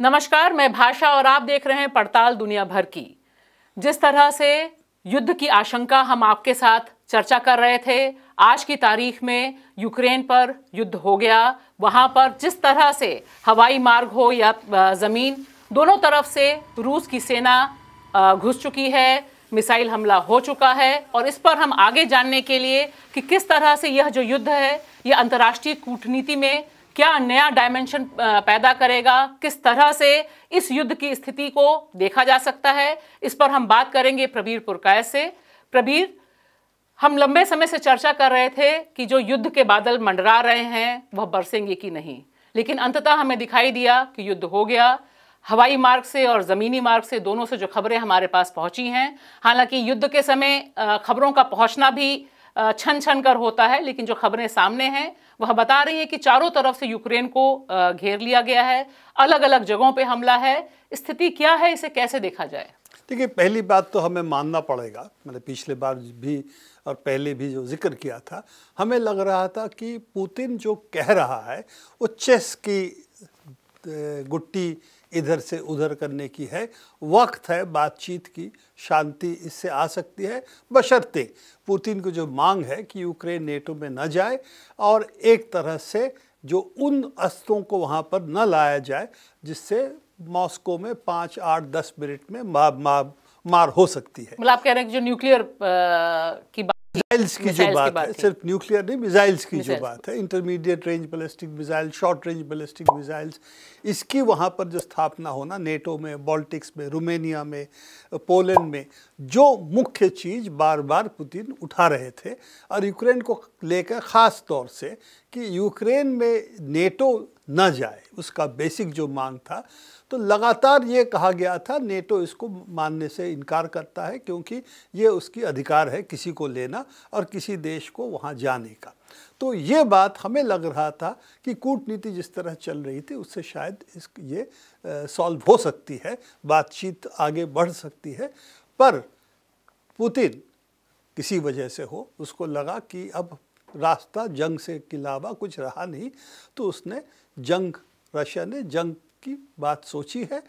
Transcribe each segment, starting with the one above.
नमस्कार मैं भाषा और आप देख रहे हैं पड़ताल दुनिया भर की जिस तरह से युद्ध की आशंका हम आपके साथ चर्चा कर रहे थे आज की तारीख में यूक्रेन पर युद्ध हो गया वहाँ पर जिस तरह से हवाई मार्ग हो या ज़मीन दोनों तरफ से रूस की सेना घुस चुकी है मिसाइल हमला हो चुका है और इस पर हम आगे जानने के लिए कि किस तरह से यह जो युद्ध है यह अंतर्राष्ट्रीय कूटनीति में क्या नया डायमेंशन पैदा करेगा किस तरह से इस युद्ध की स्थिति को देखा जा सकता है इस पर हम बात करेंगे प्रवीर पुरकाय से प्रवीर हम लंबे समय से चर्चा कर रहे थे कि जो युद्ध के बादल मंडरा रहे हैं वह बरसेंगे कि नहीं लेकिन अंततः हमें दिखाई दिया कि युद्ध हो गया हवाई मार्ग से और ज़मीनी मार्ग से दोनों से जो खबरें हमारे पास पहुंची हैं हालांकि युद्ध के समय खबरों का पहुंचना भी छन छन कर होता है लेकिन जो खबरें सामने हैं वह बता रही है कि चारों तरफ से यूक्रेन को घेर लिया गया है अलग अलग जगहों पे हमला है स्थिति क्या है इसे कैसे देखा जाए देखिए पहली बात तो हमें मानना पड़ेगा मैंने पिछले बार भी और पहले भी जो जिक्र किया था हमें लग रहा था कि पुतिन जो कह रहा है वो चेस की गुट्टी इधर से उधर करने की है वक्त है बातचीत की शांति इससे आ सकती है बशर्ते पुतिन को जो मांग है कि यूक्रेन नेटो में न जाए और एक तरह से जो उन अस्त्रों को वहाँ पर न लाया जाए जिससे मॉस्को में पाँच आठ दस मिनट में मा मा, मार हो सकती है मतलब आप कह रहे हैं कि जो न्यूक्लियर की मिसाइल्स की जो बात है सिर्फ न्यूक्लियर नहीं मिसाइल्स की जो बात है intermediate range ballistic missile short range ballistic missiles इसकी वहाँ पर जो स्थापना होना नेटो में बॉल्टिक्स में रोमेनिया में पोलैंड में जो मुख्य चीज़ बार बार पुतिन उठा रहे थे और यूक्रेन को लेकर ख़ास तौर से कि यूक्रेन में नेटो न जाए उसका बेसिक जो मांग था तो लगातार ये कहा गया था नेटो इसको मानने से इनकार करता है क्योंकि ये उसकी अधिकार है किसी को लेना और किसी देश को वहाँ जाने का तो ये बात हमें लग रहा था कि कूटनीति जिस तरह चल रही थी उससे शायद इस ये सॉल्व हो सकती है बातचीत आगे बढ़ सकती है पर पुतिन किसी वजह से हो उसको लगा कि अब रास्ता जंग से के अलावा कुछ रहा नहीं तो उसने जंग रशिया ने जंग की बात सोची है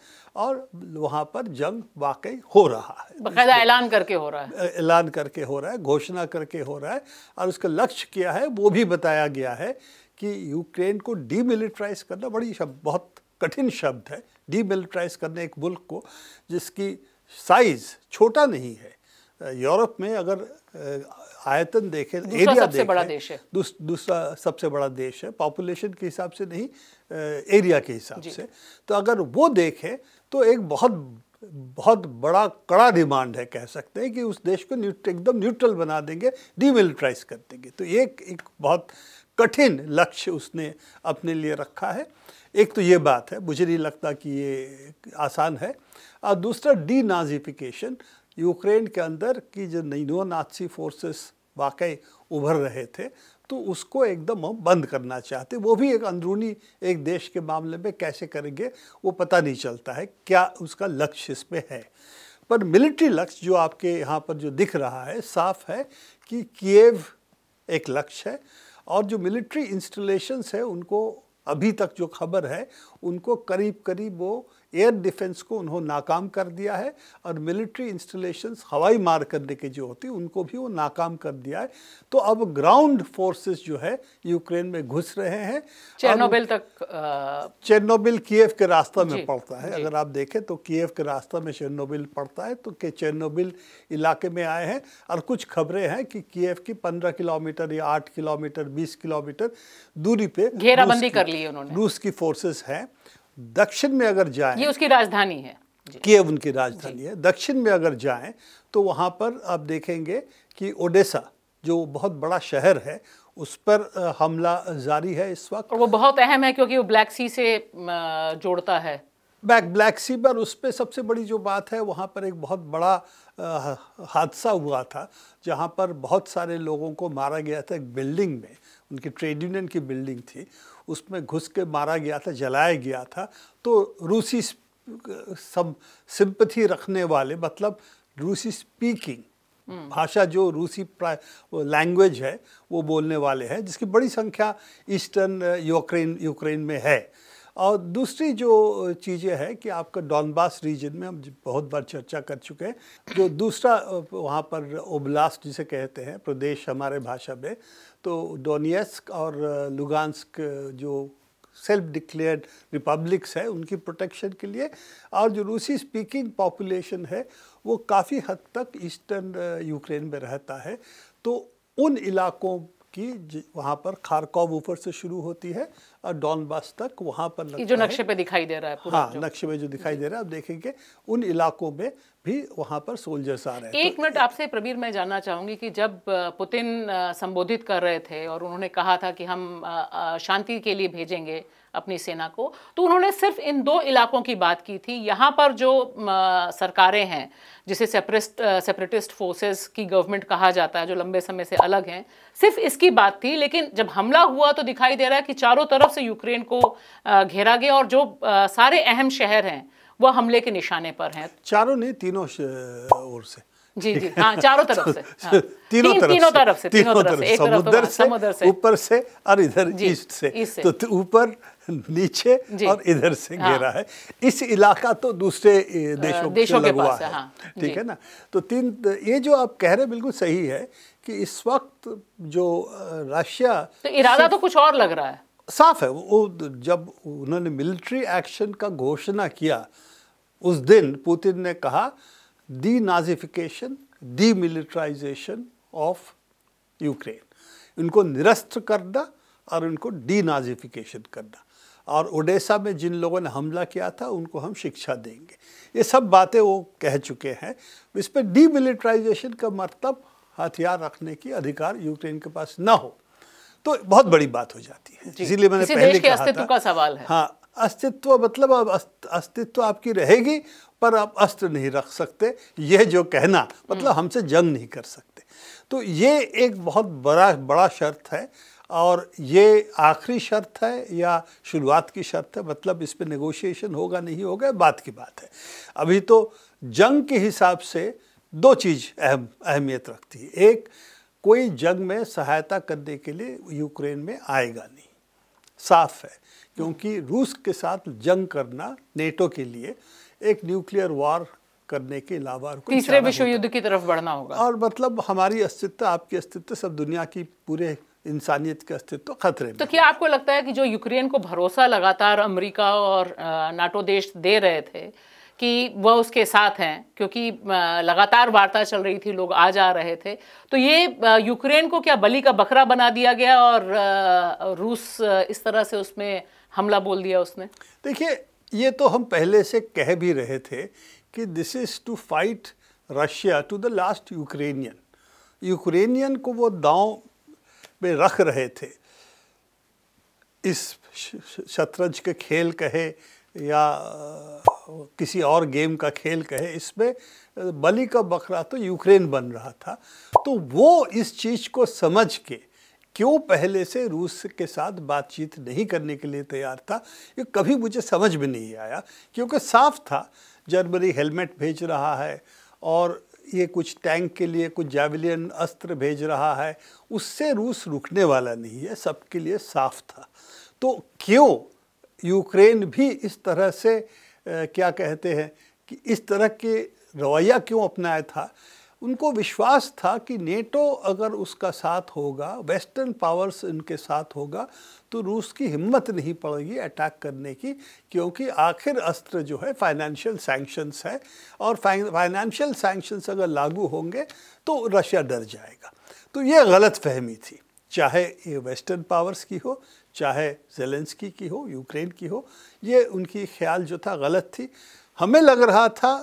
और वहाँ पर जंग वाकई हो रहा है ऐलान करके हो रहा है ऐलान करके हो रहा है घोषणा करके हो रहा है और उसका लक्ष्य क्या है वो भी बताया गया है कि यूक्रेन को डीमिलिट्राइज करना बड़ी शब्द बहुत कठिन शब्द है डीमिलिट्राइज करने एक मुल्क को जिसकी साइज़ छोटा नहीं है यूरोप में अगर आयतन देखें एरिया सबसे देखें, बड़ा देश है दूस, दूसरा सबसे बड़ा देश है पॉपुलेशन के हिसाब से नहीं एरिया के हिसाब से तो अगर वो देखें तो एक बहुत बहुत बड़ा कड़ा डिमांड है कह सकते हैं कि उस देश को एकदम न्यूट्रल बना देंगे डीमिलिट्राइज कर देंगे तो ये एक बहुत कठिन लक्ष्य उसने अपने लिए रखा है एक तो ये बात है मुझे नहीं लगता कि ये आसान है और दूसरा डी नाजिफिकेशन यूक्रेन के अंदर की जो नो नाथसी फोर्सेस वाकई उभर रहे थे तो उसको एकदम हम बंद करना चाहते वो भी एक अंदरूनी एक देश के मामले में कैसे करेंगे वो पता नहीं चलता है क्या उसका लक्ष्य इसमें है पर मिलिट्री लक्ष्य जो आपके यहाँ पर जो दिख रहा है साफ है कि किएव एक लक्ष्य है और जो मिलिट्री इंस्टॉलेशंस है उनको अभी तक जो खबर है उनको करीब करीब वो एयर डिफेंस को उन्होंने नाकाम कर दिया है और मिलिट्री इंस्टॉलेशंस हवाई मार करने की जो होती उनको भी वो नाकाम कर दिया है तो अब ग्राउंड फोर्सेस जो है यूक्रेन में घुस रहे हैं चेरनोबिल तक आ... चेरनोबिल कीव के रास्ता में पड़ता है अगर आप देखें तो कीव के रास्ता में चेरनोबिल पड़ता है तो के चेरनोबिल इलाके में आए हैं और कुछ खबरें हैं कि कीव की पंद्रह किलोमीटर या आठ किलोमीटर बीस किलोमीटर दूरी पे घेराबंदी कर ली उन्होंने रूस की फोर्सेस हैं दक्षिण में अगर जाएं ये उसकी राजधानी है कीव उनकी राजधानी है दक्षिण में अगर जाएं तो वहाँ पर आप देखेंगे कि ओडेसा जो बहुत बड़ा शहर है उस पर हमला जारी है इस वक्त और वो बहुत अहम है क्योंकि वो ब्लैक सी से जोड़ता है बैक ब्लैक सी पर उस पर सबसे बड़ी जो बात है वहाँ पर एक बहुत बड़ा हादसा हुआ था जहाँ पर बहुत सारे लोगों को मारा गया था एक बिल्डिंग में उनकी ट्रेड यूनियन की बिल्डिंग थी उसमें घुस के मारा गया था जलाया गया था तो रूसी सब सिंपथी रखने वाले मतलब रूसी स्पीकिंग हम्म। भाषा जो रूसी लैंग्वेज है वो बोलने वाले हैं जिसकी बड़ी संख्या ईस्टर्न यूक्रेन यूक्रेन में है और दूसरी जो चीज़ें हैं कि आपका डॉनबास रीजन में हम बहुत बार चर्चा कर चुके हैं जो दूसरा वहाँ पर ओब्लास्ट जिसे कहते हैं प्रदेश हमारे भाषा में तो डोनियस्क और लुगानस्क जो सेल्फ डिक्लेयर्ड रिपब्लिक्स है उनकी प्रोटेक्शन के लिए और जो रूसी स्पीकिंग पॉपुलेशन है वो काफ़ी हद तक ईस्टर्न यूक्रेन में रहता है तो उन इलाकों की वहाँ पर खारकोव ऊपर से शुरू होती है डॉनबास तक वहाँ पर लगता जो नक्शे पे दिखाई दे रहा है हाँ नक्शे में जो दिखाई दे रहा है आप देखेंगे उन इलाकों में भी वहाँ पर सोल्जर्स आ रहे हैं एक तो, मिनट आपसे प्रवीर मैं जानना चाहूँगी कि जब पुतिन संबोधित कर रहे थे और उन्होंने कहा था कि हम शांति के लिए भेजेंगे अपनी सेना को तो उन्होंने सिर्फ इन दो इलाकों की बात की थी यहाँ पर जो सरकारें हैं जिसे सेपरेस्ट सेपरेटिस्ट फोर्सेस की गवर्नमेंट कहा जाता है जो लंबे समय से अलग हैं सिर्फ इसकी बात थी लेकिन जब हमला हुआ तो दिखाई दे रहा है कि चारों तरफ से यूक्रेन को घेरा गया और जो सारे अहम शहर हैं वह हमले के निशाने पर हैं चारों ने तीनों ओर से जी जी हाँ चारों तरफ से हाँ। तीनों तीन, तरफ तीनों तरफ से तीनों तरफ से तो समुद्र से समुद्र से ऊपर से और इधर ईस्ट से तो ऊपर नीचे और इधर से हाँ। घेरा है इस इलाका तो दूसरे देशों, देशों के पास है हाँ, ठीक हाँ। है ना तो तीन ये जो आप कह रहे हैं बिल्कुल सही है कि इस वक्त जो रशिया तो इरादा तो कुछ और लग रहा है साफ है वो जब उन्होंने मिलिट्री एक्शन का घोषणा किया उस दिन पुतिन ने कहा denazification demilitarisation of Ukraine इनको निरस्त करना और उनको डी नाजिफिकेशन करना और ओडेसा में जिन लोगों ने हमला किया था उनको हम शिक्षा देंगे ये सब बातें वो कह चुके हैं इस पर डी मिलिट्राइजेशन का मतलब हथियार रखने की अधिकार यूक्रेन के पास ना हो तो बहुत बड़ी बात हो जाती है इसीलिए मैंने पहले कहा अस्तित्व का सवाल है हाँ अस्तित्व मतलब अब अस्तित्व आपकी रहेगी पर आप अस्त्र नहीं रख सकते यह जो कहना मतलब हम्म। हमसे जंग नहीं कर सकते तो ये एक बहुत बड़ा बड़ा शर्त है और ये आखिरी शर्त है या शुरुआत की शर्त है मतलब इस पर नेगोशिएशन होगा नहीं होगा बात की बात है अभी तो जंग के हिसाब से दो चीज़ अहम अहमियत रखती है एक कोई जंग में सहायता करने के लिए यूक्रेन में आएगा नहीं साफ है क्योंकि रूस के साथ जंग करना नेटो के लिए एक न्यूक्लियर वॉर करने के अलावा तीसरे विश्व युद्ध की तरफ बढ़ना होगा और मतलब हमारी अस्तित्व आपकी अस्तित्व सब दुनिया की पूरे इंसानियत के अस्तित्व खतरे में तो क्या आपको लगता है कि जो यूक्रेन को भरोसा लगातार अमेरिका और नाटो देश दे रहे थे कि वह उसके साथ हैं क्योंकि लगातार वार्ता चल रही थी लोग आ जा रहे थे तो ये यूक्रेन को क्या बली का बकरा बना दिया गया और रूस इस तरह से उसमें हमला बोल दिया उसने देखिए ये तो हम पहले से कह भी रहे थे कि this is to fight Russia to the last Ukrainian Ukrainian को वो दांव में रख रहे थे इस शतरंज के खेल कहे या किसी और गेम का खेल कहे इसमें बलि का बकरा तो यूक्रेन बन रहा था तो वो इस चीज़ को समझ के क्यों पहले से रूस के साथ बातचीत नहीं करने के लिए तैयार था ये कभी मुझे समझ में नहीं आया क्योंकि साफ था जर्मनी हेलमेट भेज रहा है और ये कुछ टैंक के लिए कुछ जैवलियन अस्त्र भेज रहा है उससे रूस रुकने वाला नहीं है सबके लिए साफ था तो क्यों यूक्रेन भी इस तरह से क्या कहते हैं कि इस तरह के रवैया क्यों अपनाया था उनको विश्वास था कि नेटो अगर उसका साथ होगा वेस्टर्न पावर्स उनके साथ होगा तो रूस की हिम्मत नहीं पड़ेगी अटैक करने की क्योंकि आखिर अस्त्र जो है फाइनेंशियल सैंक्शंस है और फाइनेंशियल सैंक्शंस अगर लागू होंगे तो रशिया डर जाएगा तो ये गलत फहमी थी चाहे ये वेस्टर्न पावर्स की हो चाहे जेलेंस्की की हो यूक्रेन की हो ये उनकी ख्याल जो था गलत थी हमें लग रहा था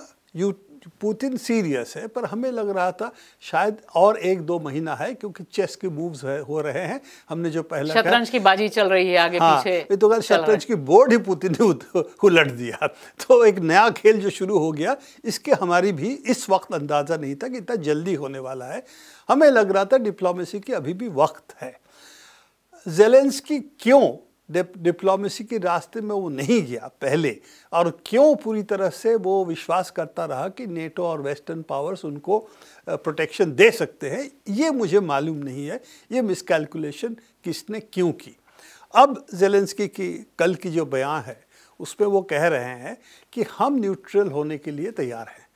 यू पुतिन सीरियस है पर हमें लग रहा था शायद और एक दो महीना है क्योंकि चेस के मूव्स हो रहे हैं हमने जो पहला शतरंज की बाजी चल रही है आगे हाँ, पीछे तो शतरंज की बोर्ड ही पुतिन ने उलट दिया तो एक नया खेल जो शुरू हो गया इसके हमारी भी इस वक्त अंदाज़ा नहीं था कि इतना जल्दी होने वाला है हमें लग रहा था डिप्लोमेसी की अभी भी वक्त है जेलेंस्की क्यों डिप्लोमेसी के रास्ते में वो नहीं गया पहले और क्यों पूरी तरह से वो विश्वास करता रहा कि नेटो और वेस्टर्न पावर्स उनको प्रोटेक्शन दे सकते हैं ये मुझे मालूम नहीं है ये मिसकैलकुलेशन किसने क्यों की अब जेलेंस्की की कल की जो बयान है उसमें वो कह रहे हैं कि हम न्यूट्रल होने के लिए तैयार हैं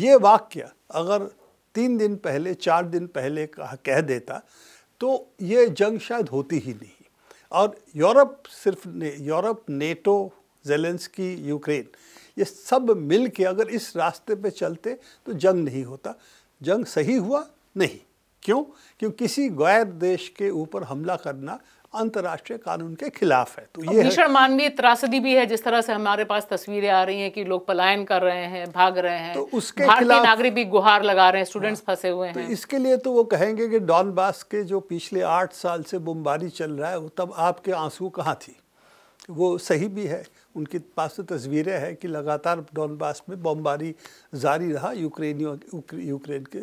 ये वाक्य अगर तीन दिन पहले चार दिन पहले कह देता तो ये जंग शायद होती ही नहीं और यूरोप सिर्फ ने यूरोप नेटो जेलेंस्की यूक्रेन ये सब मिल के अगर इस रास्ते पे चलते तो जंग नहीं होता जंग सही हुआ नहीं क्यों क्यों किसी गैर देश के ऊपर हमला करना अंतर्राष्ट्रीय कानून के खिलाफ है तो ये भीषण मानवीय त्रासदी भी है जिस तरह से हमारे पास तस्वीरें आ रही हैं कि लोग पलायन कर रहे हैं भाग रहे हैं तो उसके खिलाफ नागरिक भी गुहार लगा रहे हैं स्टूडेंट्स हाँ। फंसे हुए तो हैं इसके लिए तो वो कहेंगे कि डॉनबास के जो पिछले आठ साल से बुम्बारी चल रहा है वो तब आपके आंसू कहाँ थी वो सही भी है उनके पास तो तस्वीरें हैं कि लगातार डॉनबास में बमबारी जारी रहा यूक्रेनियों यूक्रेन के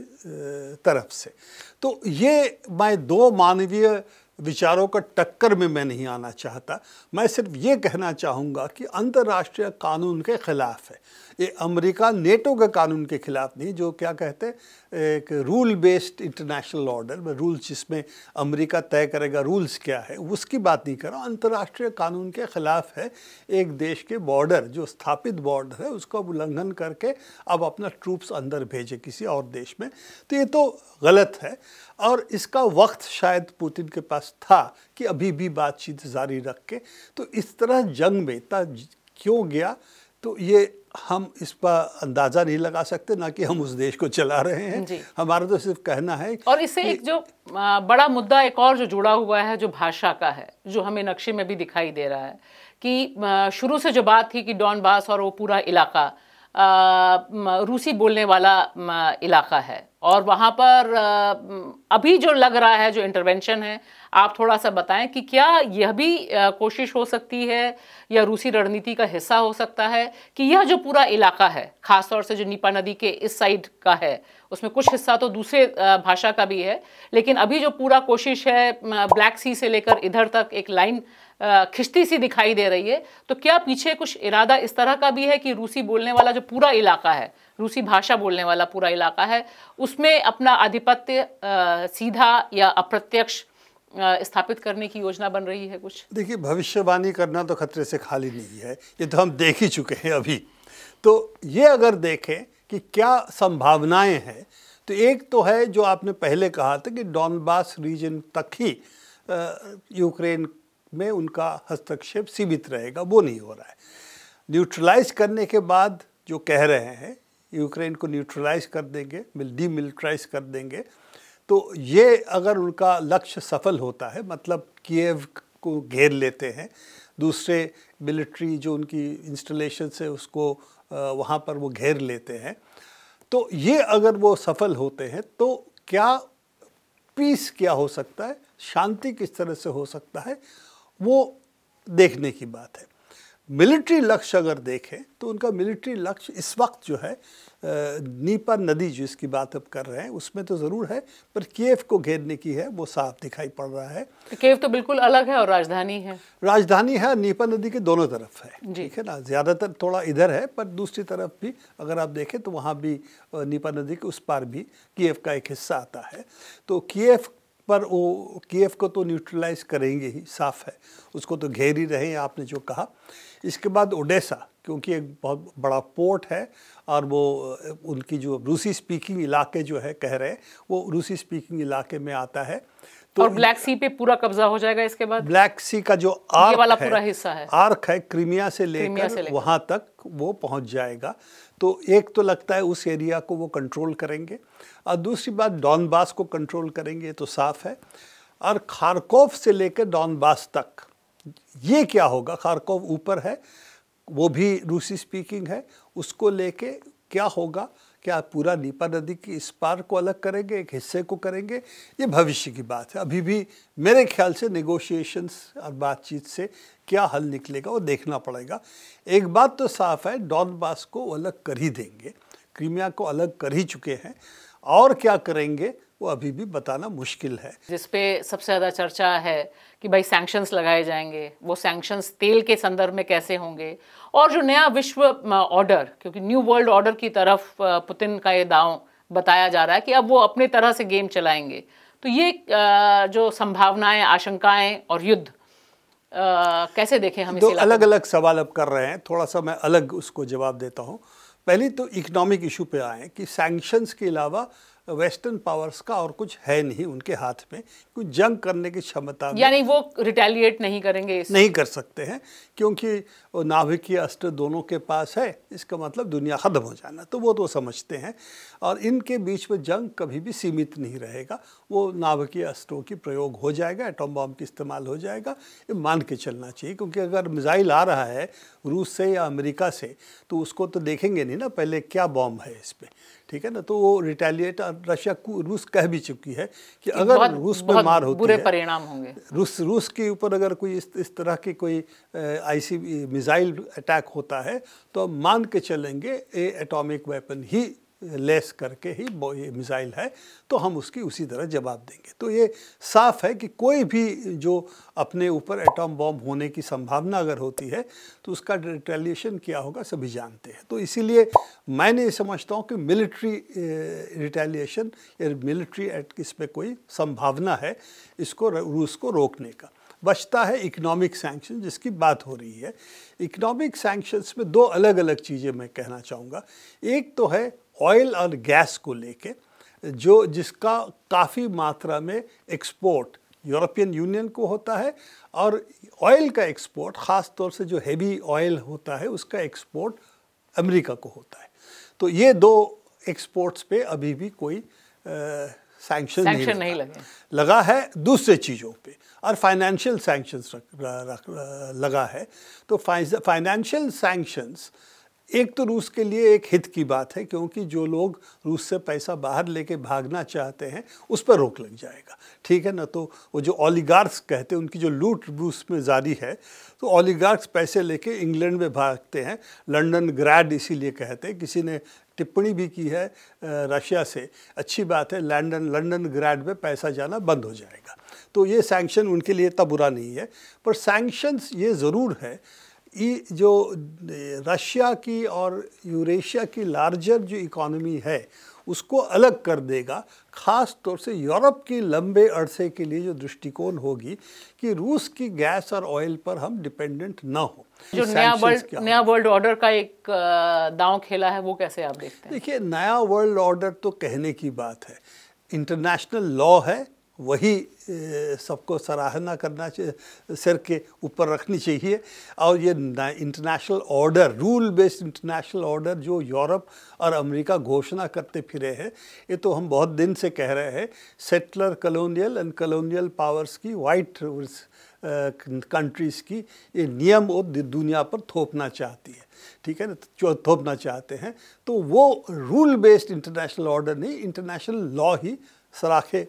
तरफ से तो ये मैं दो मानवीय विचारों का टक्कर में मैं नहीं आना चाहता मैं सिर्फ ये कहना चाहूँगा कि अंतर्राष्ट्रीय कानून के ख़िलाफ़ है ये अमेरिका नेटो के कानून के खिलाफ नहीं जो क्या कहते हैं एक rule based international order rules जिसमें अमेरिका तय करेगा रूल्स क्या है उसकी बात नहीं कर रहा अंतर्राष्ट्रीय कानून के खिलाफ है एक देश के बॉर्डर जो स्थापित बॉर्डर है उसका उल्लंघन करके अब अपना ट्रूप्स अंदर भेजे किसी और देश में तो ये तो गलत है और इसका वक्त शायद पुतिन के पास था कि अभी भी बातचीत जारी रख के तो इस तरह जंग में इतना क्यों गया तो ये हम इस पर अंदाज़ा नहीं लगा सकते ना कि हम उस देश को चला रहे हैं हमारा तो सिर्फ कहना है और इससे एक जो बड़ा मुद्दा एक और जो जुड़ा हुआ है जो भाषा का है जो हमें नक्शे में भी दिखाई दे रहा है कि शुरू से जो बात थी कि डॉन बास और वो पूरा इलाका रूसी बोलने वाला इलाका है और वहाँ पर अभी जो लग रहा है जो इंटरवेंशन है आप थोड़ा सा बताएं कि क्या यह भी कोशिश हो सकती है या रूसी रणनीति का हिस्सा हो सकता है कि यह जो पूरा इलाका है खासतौर से जो नीपा नदी के इस साइड का है उसमें कुछ हिस्सा तो दूसरे भाषा का भी है लेकिन अभी जो पूरा कोशिश है ब्लैक सी से लेकर इधर तक एक लाइन खिश्ती सी दिखाई दे रही है तो क्या पीछे कुछ इरादा इस तरह का भी है कि रूसी बोलने वाला जो पूरा इलाका है रूसी भाषा बोलने वाला पूरा इलाका है उसमें अपना आधिपत्य सीधा या अप्रत्यक्ष स्थापित करने की योजना बन रही है कुछ देखिए भविष्यवाणी करना तो खतरे से खाली नहीं है ये तो हम देख ही चुके हैं अभी तो ये अगर देखें कि क्या संभावनाएं हैं तो एक तो है जो आपने पहले कहा था कि डॉनबास रीजन तक ही यूक्रेन में उनका हस्तक्षेप सीमित रहेगा वो नहीं हो रहा है न्यूट्रलाइज करने के बाद जो कह रहे हैं यूक्रेन को न्यूट्रलाइज कर देंगे डीमिलिट्राइज कर देंगे तो ये अगर उनका लक्ष्य सफल होता है मतलब कीव को घेर लेते हैं दूसरे मिलिट्री जो उनकी इंस्टॉलेशन से उसको वहाँ पर वो घेर लेते हैं तो ये अगर वो सफल होते हैं तो क्या पीस क्या हो सकता है शांति किस तरह से हो सकता है वो देखने की बात है मिलिट्री लक्ष्य अगर देखें तो उनका मिलिट्री लक्ष्य इस वक्त जो है नीपा नदी जो इसकी बात अब कर रहे हैं उसमें तो ज़रूर है पर केव को घेरने की है वो साफ दिखाई पड़ रहा है केव तो बिल्कुल अलग है और राजधानी है राजधानी है नीपा नदी के दोनों तरफ है ठीक है ना ज़्यादातर थोड़ा इधर है पर दूसरी तरफ भी अगर आप देखें तो वहाँ भी नीपा नदी के उस पार भी केव का एक हिस्सा आता है तो केव पर वो केफ को तो न्यूट्रलाइज करेंगे ही साफ है उसको तो घेर ही रहे आपने जो कहा इसके बाद ओडेसा क्योंकि एक बहुत बड़ा पोर्ट है और वो उनकी जो रूसी स्पीकिंग इलाके जो है कह रहे हैं वो रूसी स्पीकिंग इलाके में आता है तो और ब्लैक सी पे पूरा कब्जा हो जाएगा इसके बाद ब्लैक सी का जो आर्क वाला पूरा हिस्सा है आर्क है क्रीमिया से लेकर ले वहाँ तक वो पहुँच जाएगा तो एक तो लगता है उस एरिया को वो कंट्रोल करेंगे और दूसरी बात डॉनबास को कंट्रोल करेंगे तो साफ है और खारकोव से लेकर डॉनबास तक ये क्या होगा खारकोव ऊपर है वो भी रूसी स्पीकिंग है उसको लेके क्या होगा क्या पूरा नीपा नदी की इस पार को अलग करेंगे एक हिस्से को करेंगे ये भविष्य की बात है अभी भी मेरे ख्याल से नेगोशिएशंस और बातचीत से क्या हल निकलेगा वो देखना पड़ेगा एक बात तो साफ है डॉनबास को अलग कर ही देंगे क्रीमिया को अलग कर ही चुके हैं और क्या करेंगे वो अभी भी बताना मुश्किल है जिसपे सबसे ज़्यादा चर्चा है कि भाई सैंक्शंस लगाए जाएंगे वो सैंक्शंस तेल के संदर्भ में कैसे होंगे और जो नया विश्व ऑर्डर क्योंकि न्यू वर्ल्ड ऑर्डर की तरफ पुतिन का ये दाव बताया जा रहा है कि अब वो अपने तरह से गेम चलाएंगे तो ये जो संभावनाएं आशंकाएं और युद्ध कैसे देखें हम दो अलग अलग सवाल अब कर रहे हैं थोड़ा सा मैं अलग उसको जवाब देता हूँ पहले तो इकोनॉमिक इशू पे आए कि सैंक्शंस के अलावा वेस्टर्न पावर्स का और कुछ है नहीं उनके हाथ में कुछ जंग करने की क्षमता यानी वो रिटेलिएट नहीं करेंगे इस नहीं कर सकते हैं क्योंकि और नाभिकीय अस्त्र दोनों के पास है इसका मतलब दुनिया ख़त्म हो जाना तो वो तो समझते हैं और इनके बीच में जंग कभी भी सीमित नहीं रहेगा वो नाभिकीय अस्त्रों की प्रयोग हो जाएगा एटम बॉम्ब की इस्तेमाल हो जाएगा ये मान के चलना चाहिए क्योंकि अगर मिज़ाइल आ रहा है रूस से या अमेरिका से तो उसको तो देखेंगे नहीं ना पहले क्या बॉम्ब है इस पर ठीक है ना तो वो रिटेलिएट रशिया रूस कह भी चुकी है कि अगर रूस पर मार होती है परिणाम होंगे रूस रूस के ऊपर अगर कोई इस, इस तरह की कोई आईसी मिसाइल अटैक होता है तो हम मान के चलेंगे ये एटॉमिक वेपन ही लेस करके ही ये मिसाइल है तो हम उसकी उसी तरह जवाब देंगे तो ये साफ है कि कोई भी जो अपने ऊपर एटॉम बॉम्ब होने की संभावना अगर होती है तो उसका रिटेलिएशन क्या होगा सभी जानते हैं तो इसीलिए मैंने ये समझता हूँ कि मिलिट्री रिटेलिएशन या मिलिट्री एक्ट इस पर कोई संभावना है इसको रूस को रोकने का बचता है इकोनॉमिक सैंक्शन जिसकी बात हो रही है इकोनॉमिक सैंक्शंस में दो अलग अलग चीज़ें मैं कहना चाहूँगा एक तो है ऑयल और गैस को लेके जो जिसका काफ़ी मात्रा में एक्सपोर्ट यूरोपियन यूनियन को होता है और ऑयल का एक्सपोर्ट ख़ास तौर से जो हैवी ऑयल होता है उसका एक्सपोर्ट अमेरिका को होता है तो ये दो एक्सपोर्ट्स पे अभी भी कोई सैंक्शन नहीं, नहीं लगा लगा है दूसरे चीज़ों पे और फाइनेंशियल सैंक्शन लगा है तो फाइनेंशियल सैंक्शंस एक तो रूस के लिए एक हित की बात है क्योंकि जो लोग रूस से पैसा बाहर लेके भागना चाहते हैं उस पर रोक लग जाएगा ठीक है ना तो वो जो ओलीगार्क्स कहते हैं उनकी जो लूट रूस में जारी है तो ओलीगार्क्स पैसे लेके इंग्लैंड में भागते हैं लंदन ग्रैड इसीलिए कहते हैं किसी ने टिप्पणी भी की है रशिया से अच्छी बात है लंडन लंडन ग्रैंड में पैसा जाना बंद हो जाएगा तो ये सैंक्शन उनके लिए इतना बुरा नहीं है पर सैंक्शंस ये ज़रूर है ये जो रशिया की और यूरेशिया की लार्जर जो इकोनॉमी है उसको अलग कर देगा ख़ास तौर से यूरोप की लंबे अरसे के लिए जो दृष्टिकोण होगी कि रूस की गैस और ऑयल पर हम डिपेंडेंट ना हो जो नया वर्ल्ड नया वर्ल्ड ऑर्डर का एक दांव खेला है वो कैसे आप देखते हैं देखिए नया वर्ल्ड ऑर्डर तो कहने की बात है इंटरनेशनल लॉ है वही सबको सराहना करना चाहिए सिर के ऊपर रखनी चाहिए और ये international order rule based international order जो यूरोप और अमेरिका घोषणा करते फिरे हैं ये तो हम बहुत दिन से कह रहे हैं settler colonial and colonial powers की वाइट कंट्रीज़ की ये नियम वो दुनिया पर थोपना चाहती है ठीक है ना तो थोपना चाहते हैं तो वो रूल बेस्ड इंटरनेशनल ऑर्डर नहीं इंटरनेशनल लॉ ही सराखे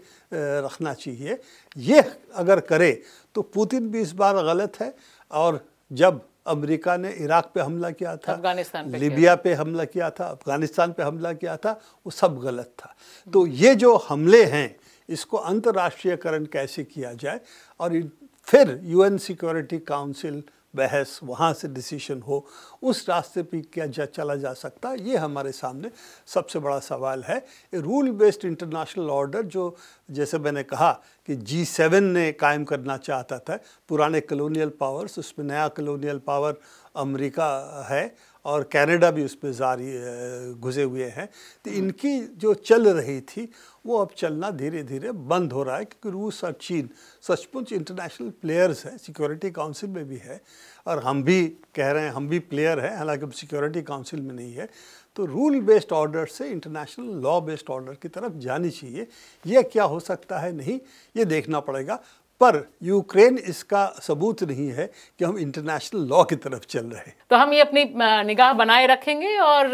रखना चाहिए ये अगर करे तो पुतिन भी इस बार गलत है और जब अमेरिका ने इराक पे हमला किया था अफगानिस्तान पे लीबिया पे हमला किया था अफगानिस्तान पे हमला किया था वो सब गलत था तो ये जो हमले हैं इसको अंतर्राष्ट्रीयकरण कैसे किया जाए और फिर यूएन सिक्योरिटी काउंसिल बहस वहाँ से डिसीशन हो उस रास्ते पर क्या चला जा सकता है ये हमारे सामने सबसे बड़ा सवाल है रूल बेस्ड इंटरनेशनल ऑर्डर जो जैसे मैंने कहा कि जी सेवन ने कायम करना चाहता था पुराने कलोनियल पावर्स उसमें नया कलोनियल पावर अमेरिका है और कनाडा भी उसमें जारी घुसे हुए हैं तो इनकी जो चल रही थी वो अब चलना धीरे धीरे बंद हो रहा है क्योंकि रूस और चीन सचमुच इंटरनेशनल प्लेयर्स हैं सिक्योरिटी काउंसिल में भी है और हम भी कह रहे हैं हम भी प्लेयर हैं हालांकि सिक्योरिटी काउंसिल में नहीं है तो रूल बेस्ड ऑर्डर से इंटरनेशनल लॉ बेस्ड ऑर्डर की तरफ जानी चाहिए यह क्या हो सकता है नहीं ये देखना पड़ेगा पर यूक्रेन इसका सबूत नहीं है कि हम इंटरनेशनल लॉ की तरफ चल रहे हैं तो हम ये अपनी निगाह बनाए रखेंगे और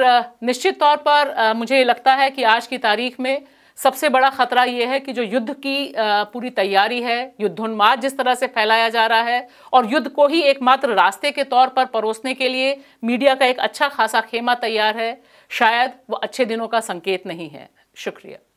निश्चित तौर पर मुझे लगता है कि आज की तारीख में सबसे बड़ा खतरा ये है कि जो युद्ध की पूरी तैयारी है युद्धोन्माद जिस तरह से फैलाया जा रहा है और युद्ध को ही एकमात्र रास्ते के तौर पर परोसने के लिए मीडिया का एक अच्छा खासा खेमा तैयार है शायद वो अच्छे दिनों का संकेत नहीं है शुक्रिया